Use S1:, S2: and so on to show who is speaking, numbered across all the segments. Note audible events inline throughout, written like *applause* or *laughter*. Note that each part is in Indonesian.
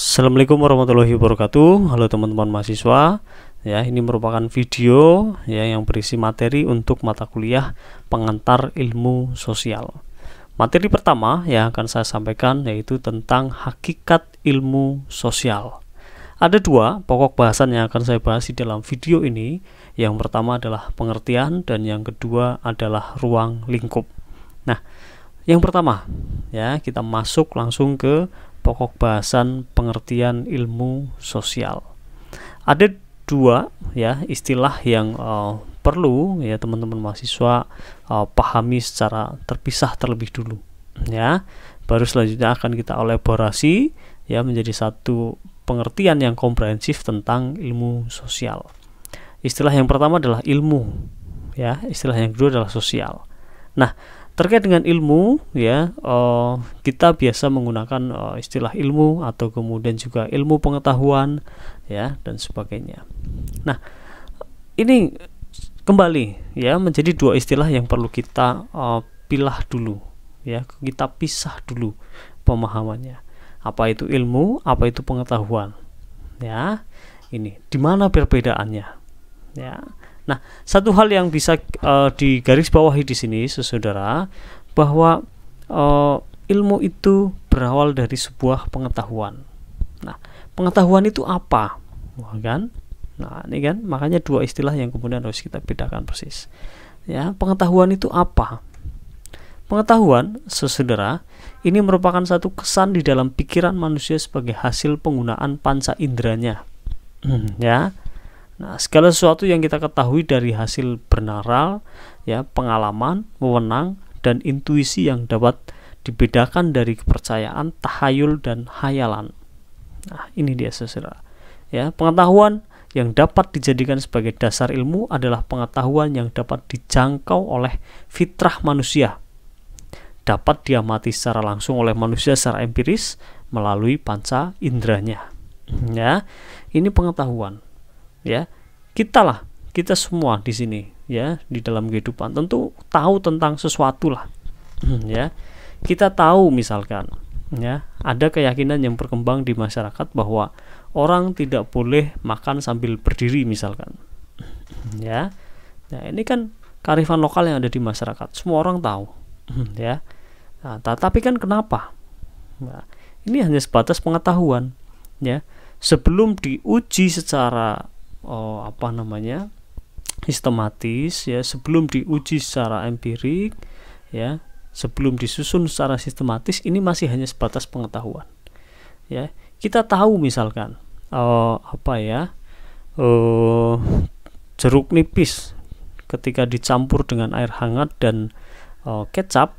S1: Assalamualaikum warahmatullahi wabarakatuh. Halo teman-teman mahasiswa. Ya, ini merupakan video ya yang berisi materi untuk mata kuliah pengantar ilmu sosial. Materi pertama yang akan saya sampaikan yaitu tentang hakikat ilmu sosial. Ada dua pokok bahasan yang akan saya bahas di dalam video ini. Yang pertama adalah pengertian dan yang kedua adalah ruang lingkup. Nah, yang pertama ya kita masuk langsung ke pokok bahasan pengertian ilmu sosial. Ada dua ya istilah yang uh, perlu ya teman-teman mahasiswa uh, pahami secara terpisah terlebih dulu ya. Baru selanjutnya akan kita elaborasi ya menjadi satu pengertian yang komprehensif tentang ilmu sosial. Istilah yang pertama adalah ilmu ya, istilah yang kedua adalah sosial. Nah, terkait dengan ilmu ya uh, kita biasa menggunakan uh, istilah ilmu atau kemudian juga ilmu pengetahuan ya dan sebagainya nah ini kembali ya menjadi dua istilah yang perlu kita uh, pilah dulu ya kita pisah dulu pemahamannya apa itu ilmu apa itu pengetahuan ya ini di mana perbedaannya ya Nah, satu hal yang bisa uh, digarisbawahi di sini, saudara, bahwa uh, ilmu itu berawal dari sebuah pengetahuan. Nah, pengetahuan itu apa? Wah, kan? Nah, ini kan makanya dua istilah yang kemudian harus kita bedakan persis. Ya, pengetahuan itu apa? Pengetahuan, sesudara ini merupakan satu kesan di dalam pikiran manusia sebagai hasil penggunaan panca inderanya. *clears throat* ya, Nah, segala sesuatu yang kita ketahui dari hasil bernaral, ya, pengalaman, wewenang, dan intuisi yang dapat dibedakan dari kepercayaan, tahayul, dan hayalan. Nah, ini dia sesudah Ya, pengetahuan yang dapat dijadikan sebagai dasar ilmu adalah pengetahuan yang dapat dijangkau oleh fitrah manusia. Dapat diamati secara langsung oleh manusia secara empiris melalui panca indranya. Ya, ini pengetahuan ya kita lah kita semua di sini ya di dalam kehidupan tentu tahu tentang sesuatu lah *clears throat* ya kita tahu misalkan ya ada keyakinan yang berkembang di masyarakat bahwa orang tidak boleh makan sambil berdiri misalkan *clears throat* ya nah ini kan karifan lokal yang ada di masyarakat semua orang tahu *clears throat* ya nah, tapi kan kenapa nah, ini hanya sebatas pengetahuan ya sebelum diuji secara oh, apa namanya sistematis ya sebelum diuji secara empirik ya sebelum disusun secara sistematis ini masih hanya sebatas pengetahuan ya kita tahu misalkan oh, apa ya oh, jeruk nipis ketika dicampur dengan air hangat dan uh, kecap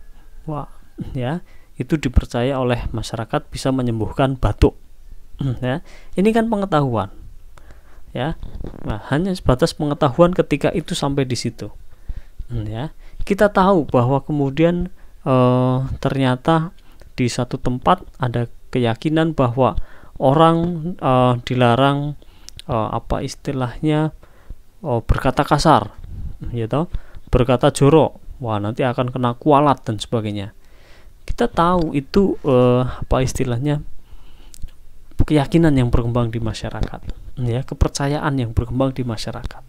S1: wah ya itu dipercaya oleh masyarakat bisa menyembuhkan batuk *clears throat* ya ini kan pengetahuan ya nah, hanya sebatas pengetahuan ketika itu sampai di situ hmm, ya kita tahu bahwa kemudian e, ternyata di satu tempat ada keyakinan bahwa orang e, dilarang e, apa istilahnya e, berkata kasar gitu berkata jorok wah nanti akan kena kualat dan sebagainya kita tahu itu e, apa istilahnya keyakinan yang berkembang di masyarakat ya kepercayaan yang berkembang di masyarakat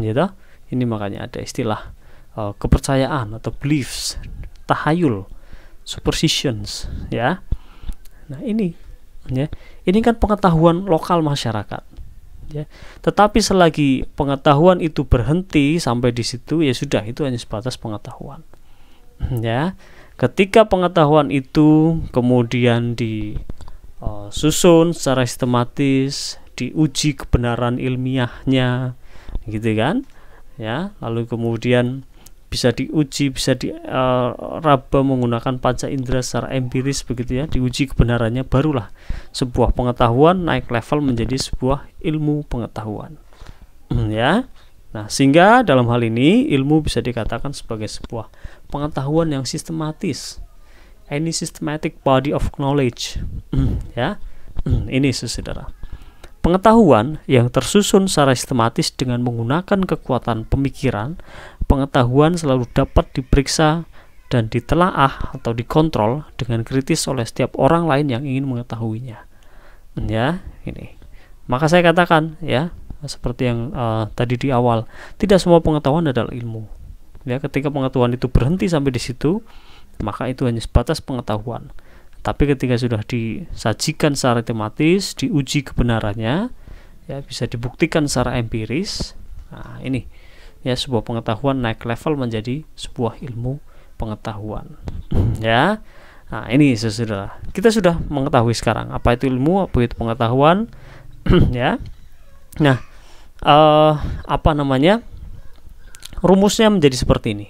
S1: gitu ini makanya ada istilah uh, kepercayaan atau beliefs tahayul superstitions ya nah ini ya ini kan pengetahuan lokal masyarakat ya tetapi selagi pengetahuan itu berhenti sampai di situ ya sudah itu hanya sebatas pengetahuan ya ketika pengetahuan itu kemudian di Eh, susun secara sistematis, diuji kebenaran ilmiahnya, gitu kan? Ya, lalu kemudian bisa diuji, bisa diraba eh, uh, menggunakan panca indera secara empiris begitu ya, diuji kebenarannya barulah sebuah pengetahuan naik level menjadi sebuah ilmu pengetahuan. Hmm, ya. Nah, sehingga dalam hal ini ilmu bisa dikatakan sebagai sebuah pengetahuan yang sistematis any systematic body of knowledge hmm, ya hmm, ini saudara pengetahuan yang tersusun secara sistematis dengan menggunakan kekuatan pemikiran pengetahuan selalu dapat diperiksa dan ditelaah atau dikontrol dengan kritis oleh setiap orang lain yang ingin mengetahuinya hmm, ya ini maka saya katakan ya seperti yang uh, tadi di awal tidak semua pengetahuan adalah ilmu ya ketika pengetahuan itu berhenti sampai di situ maka itu hanya sebatas pengetahuan. Tapi ketika sudah disajikan secara tematis, diuji kebenarannya, ya bisa dibuktikan secara empiris. Nah, ini ya sebuah pengetahuan naik level menjadi sebuah ilmu pengetahuan. *clears throat* ya. Nah, ini sesudah kita sudah mengetahui sekarang apa itu ilmu, apa itu pengetahuan, *clears throat* ya. Nah, uh, apa namanya? Rumusnya menjadi seperti ini.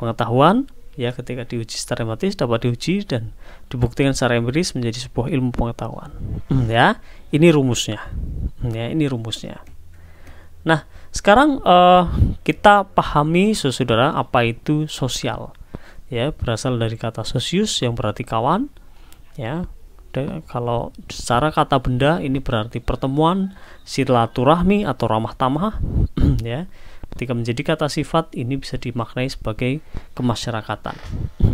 S1: Pengetahuan ya ketika diuji secara matematis dapat diuji dan dibuktikan secara empiris menjadi sebuah ilmu pengetahuan hmm, ya ini rumusnya hmm, ya ini rumusnya nah sekarang uh, kita pahami saudara apa itu sosial ya berasal dari kata sosius yang berarti kawan ya dan kalau secara kata benda ini berarti pertemuan silaturahmi atau ramah tamah *clears throat* ya Ketika menjadi kata sifat ini bisa dimaknai sebagai kemasyarakatan.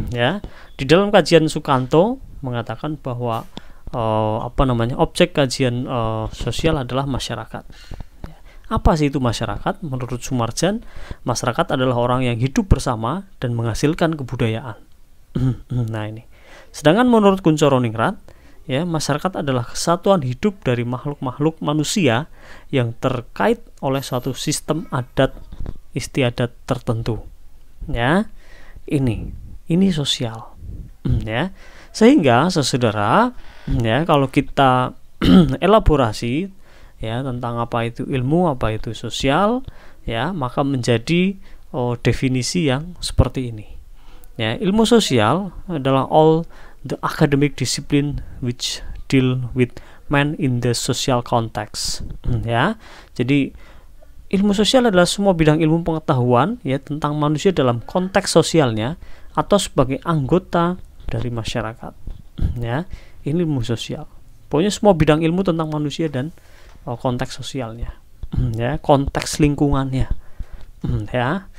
S1: Ya, di dalam kajian Sukanto mengatakan bahwa uh, apa namanya objek kajian uh, sosial adalah masyarakat. Ya. Apa sih itu masyarakat? Menurut Sumarjan, masyarakat adalah orang yang hidup bersama dan menghasilkan kebudayaan. *clears throat* nah ini. Sedangkan menurut Kuncoro Ningrat, ya masyarakat adalah kesatuan hidup dari makhluk-makhluk manusia yang terkait oleh suatu sistem adat istiadat tertentu. Ya, ini ini sosial. Hmm, ya, sehingga sesudara hmm, ya kalau kita *clears throat* elaborasi ya tentang apa itu ilmu, apa itu sosial, ya maka menjadi oh, definisi yang seperti ini. Ya, ilmu sosial adalah all the academic discipline which deal with men in the social context. Hmm, ya, jadi Ilmu sosial adalah semua bidang ilmu pengetahuan ya tentang manusia dalam konteks sosialnya atau sebagai anggota dari masyarakat. *clears throat* Ya, ini ilmu sosial. Pokoknya semua bidang ilmu tentang manusia dan oh, konteks sosialnya. *clears throat* Ya, konteks lingkungannya. *clears throat* Ya.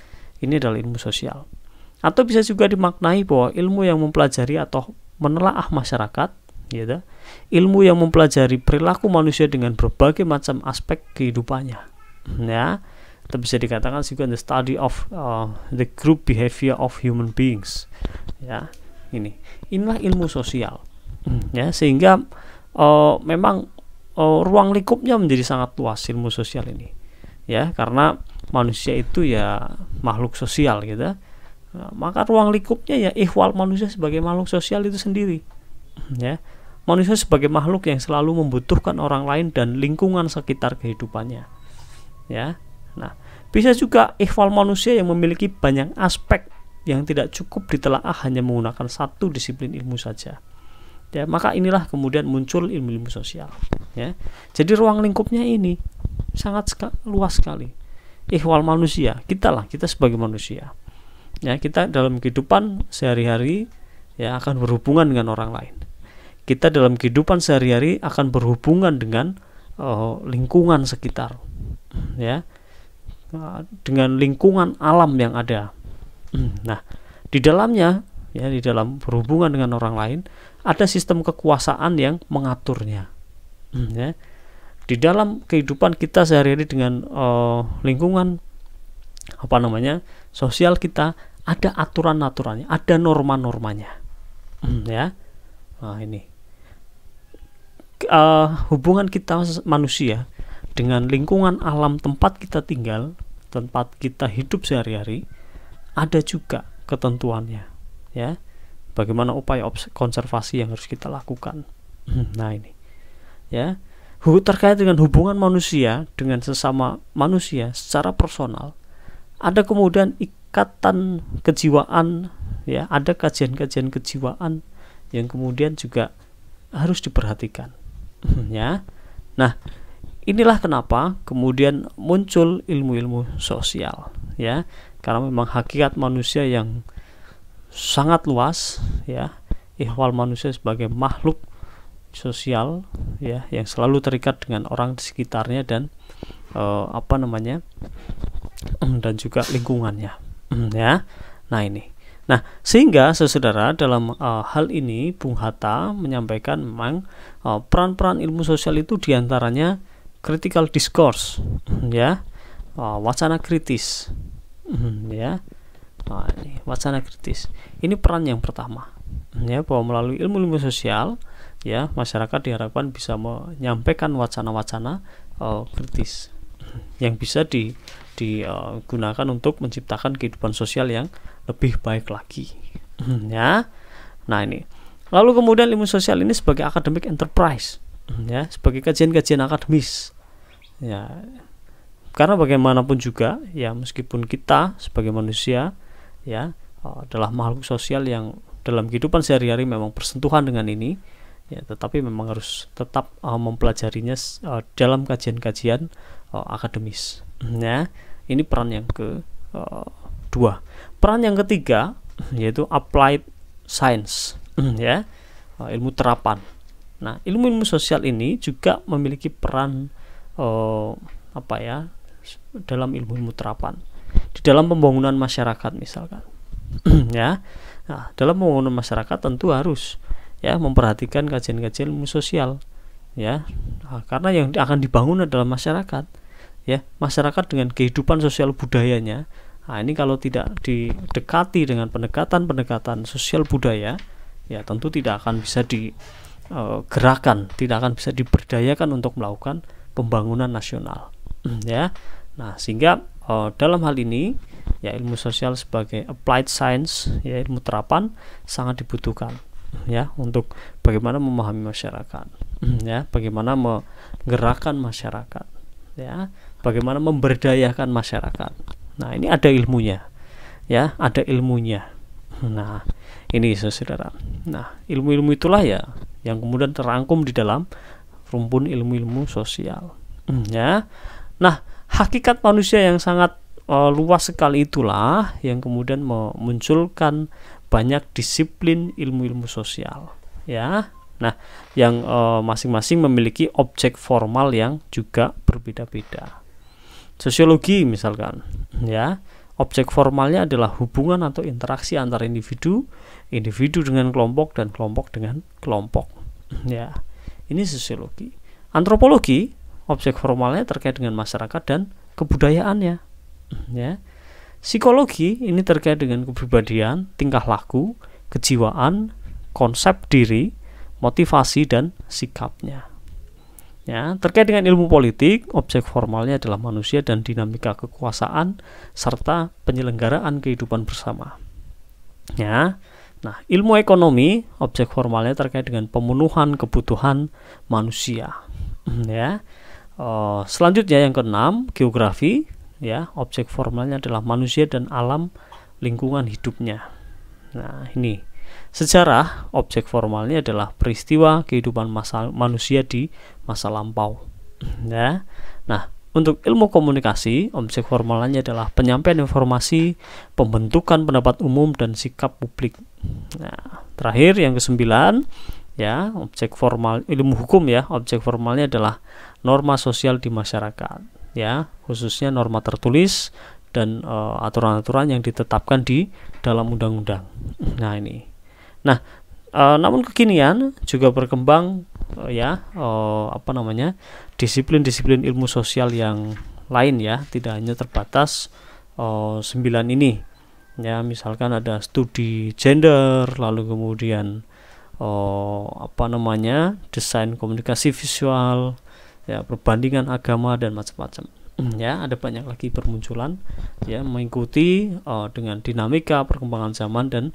S1: Ini adalah ilmu sosial. Atau bisa juga dimaknai bahwa ilmu yang mempelajari atau menelaah masyarakat ya Ilmu yang mempelajari perilaku manusia dengan berbagai macam aspek kehidupannya ya itu bisa dikatakan juga the study of uh, the group behavior of human beings ya ini inilah ilmu sosial *clears throat* ya sehingga uh, memang uh, ruang lingkupnya menjadi sangat luas ilmu sosial ini ya karena manusia itu ya makhluk sosial gitu nah, maka ruang lingkupnya ya ihwal manusia sebagai makhluk sosial itu sendiri *clears throat* ya manusia sebagai makhluk yang selalu membutuhkan orang lain dan lingkungan sekitar kehidupannya ya nah bisa juga ihwal manusia yang memiliki banyak aspek yang tidak cukup ditelaah hanya menggunakan satu disiplin ilmu saja ya maka inilah kemudian muncul ilmu-ilmu sosial ya jadi ruang lingkupnya ini sangat luas sekali ihwal manusia kita lah kita sebagai manusia ya kita dalam kehidupan sehari-hari ya akan berhubungan dengan orang lain kita dalam kehidupan sehari-hari akan berhubungan dengan uh, lingkungan sekitar ya dengan lingkungan alam yang ada. *clears throat* Nah, di dalamnya ya di dalam berhubungan dengan orang lain ada sistem kekuasaan yang mengaturnya. *clears throat* Ya. Di dalam kehidupan kita sehari-hari dengan uh, lingkungan apa namanya sosial kita ada aturan-aturannya, ada norma-normanya. *clears throat* Ya, nah, ini uh, hubungan kita manusia dengan lingkungan alam tempat kita tinggal, tempat kita hidup sehari-hari, ada juga ketentuannya, ya. Bagaimana upaya konservasi yang harus kita lakukan? *clears throat* nah, ini. Ya. Terkait dengan hubungan manusia dengan sesama manusia secara personal, ada kemudian ikatan kejiwaan, ya, ada kajian-kajian kejiwaan yang kemudian juga harus diperhatikan. *clears throat* ya. Nah, Inilah kenapa kemudian muncul ilmu-ilmu sosial ya. Karena memang hakikat manusia yang sangat luas ya. Ihwal manusia sebagai makhluk sosial ya yang selalu terikat dengan orang di sekitarnya dan uh, apa namanya? *clears throat* dan juga lingkungannya *clears throat* ya. Nah, ini. Nah, sehingga saudara dalam uh, hal ini Bung Hatta menyampaikan memang eh, peran-peran peran -peran ilmu sosial itu diantaranya critical discourse ya oh, wacana kritis hmm, ya oh, ini wacana kritis ini peran yang pertama ya bahwa melalui ilmu-ilmu sosial ya masyarakat diharapkan bisa menyampaikan wacana-wacana uh, kritis yang bisa di, digunakan untuk menciptakan kehidupan sosial yang lebih baik lagi hmm, ya nah ini lalu kemudian ilmu sosial ini sebagai academic enterprise ya sebagai kajian-kajian akademis ya karena bagaimanapun juga ya meskipun kita sebagai manusia ya eh, adalah makhluk sosial yang dalam kehidupan sehari-hari memang bersentuhan dengan ini ya tetapi memang harus tetap uh, mempelajarinya uh, dalam kajian-kajian uh, akademis ya ini peran yang ke uh, dua peran yang ketiga yaitu applied science *clears throat* ya ilmu terapan Nah, ilmu-ilmu sosial ini juga memiliki peran eh, apa ya dalam ilmu-ilmu terapan di dalam pembangunan masyarakat misalkan *clears throat* ya. Nah, dalam pembangunan masyarakat tentu harus ya memperhatikan kajian-kajian ilmu sosial ya. Nah, karena yang akan dibangun adalah masyarakat ya, masyarakat dengan kehidupan sosial budayanya. Nah, ini kalau tidak didekati dengan pendekatan-pendekatan sosial budaya ya tentu tidak akan bisa di uh, gerakan, tidak akan bisa diberdayakan untuk melakukan pembangunan nasional. *clears throat* ya. Nah, sehingga uh, dalam hal ini ya ilmu sosial sebagai applied science, ya ilmu terapan sangat dibutuhkan *clears throat* ya untuk bagaimana memahami masyarakat. *clears throat* ya, bagaimana menggerakkan masyarakat. Ya, bagaimana memberdayakan masyarakat. Nah, ini ada ilmunya. Ya, ada ilmunya. Nah, ini saudara. Nah, ilmu-ilmu itulah ya yang kemudian terangkum di dalam rumpun ilmu-ilmu sosial. Hmm, ya. Nah, hakikat manusia yang sangat uh, luas sekali itulah yang kemudian memunculkan banyak disiplin ilmu-ilmu sosial, ya. Nah, yang eh, masing-masing uh, memiliki objek formal yang juga berbeda-beda. Sosiologi misalkan, ya. Objek formalnya adalah hubungan atau interaksi antara individu, individu dengan kelompok dan kelompok dengan kelompok. *clears throat* Ya, ini sosiologi. Antropologi, objek formalnya terkait dengan masyarakat dan kebudayaannya. *clears throat* Ya. Psikologi ini terkait dengan kepribadian, tingkah laku, kejiwaan, konsep diri, motivasi dan sikapnya. Ya, terkait dengan ilmu politik, objek formalnya adalah manusia dan dinamika kekuasaan serta penyelenggaraan kehidupan bersama. Ya. Nah, ilmu ekonomi, objek formalnya terkait dengan pemenuhan kebutuhan manusia. Hmm, ya. E, selanjutnya yang keenam, geografi, ya. Objek formalnya adalah manusia dan alam lingkungan hidupnya. Nah, ini Sejarah, objek formalnya adalah peristiwa kehidupan masa, manusia di masa lampau. *clears throat* Ya. Nah, untuk ilmu komunikasi, objek formalnya adalah penyampaian informasi, pembentukan pendapat umum dan sikap publik. Nah, terakhir yang kesembilan, ya, objek formal ilmu hukum ya, objek formalnya adalah norma sosial di masyarakat, ya, khususnya norma tertulis dan eh, aturan-aturan uh, yang ditetapkan di dalam undang-undang. *clears throat* Nah, ini Nah, uh, namun kekinian juga berkembang uh, ya uh, apa namanya disiplin-disiplin ilmu sosial yang lain ya, tidak hanya terbatas uh, 9 ini. Ya, misalkan ada studi gender, lalu kemudian uh, apa namanya desain komunikasi visual, ya perbandingan agama dan macam-macam ya ada banyak lagi bermunculan ya mengikuti uh, dengan dinamika perkembangan zaman dan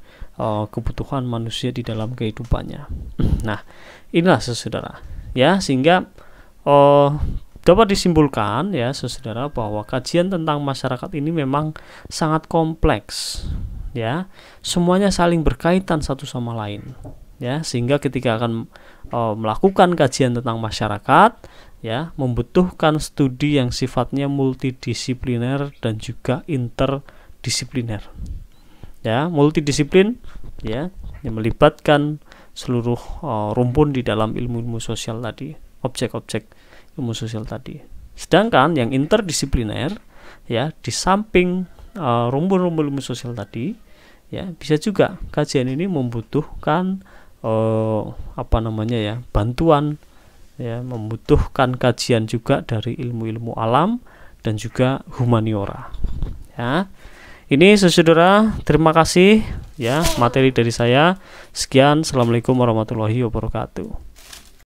S1: uh, kebutuhan manusia di dalam kehidupannya. *clears throat* Nah, inilah saudara ya sehingga uh, dapat disimpulkan ya saudara bahwa kajian tentang masyarakat ini memang sangat kompleks ya. Semuanya saling berkaitan satu sama lain ya sehingga ketika akan melakukan kajian tentang masyarakat ya membutuhkan studi yang sifatnya multidisipliner dan juga interdisipliner ya multidisiplin ya yang melibatkan seluruh uh, rumpun di dalam ilmu-ilmu sosial tadi objek-objek ilmu sosial tadi sedangkan yang interdisipliner ya di samping uh, rumpun-rumpun ilmu sosial tadi ya bisa juga kajian ini membutuhkan uh, apa namanya ya bantuan ya membutuhkan kajian juga dari ilmu-ilmu alam dan juga humaniora ya ini saudara terima kasih ya materi dari saya sekian assalamualaikum warahmatullahi wabarakatuh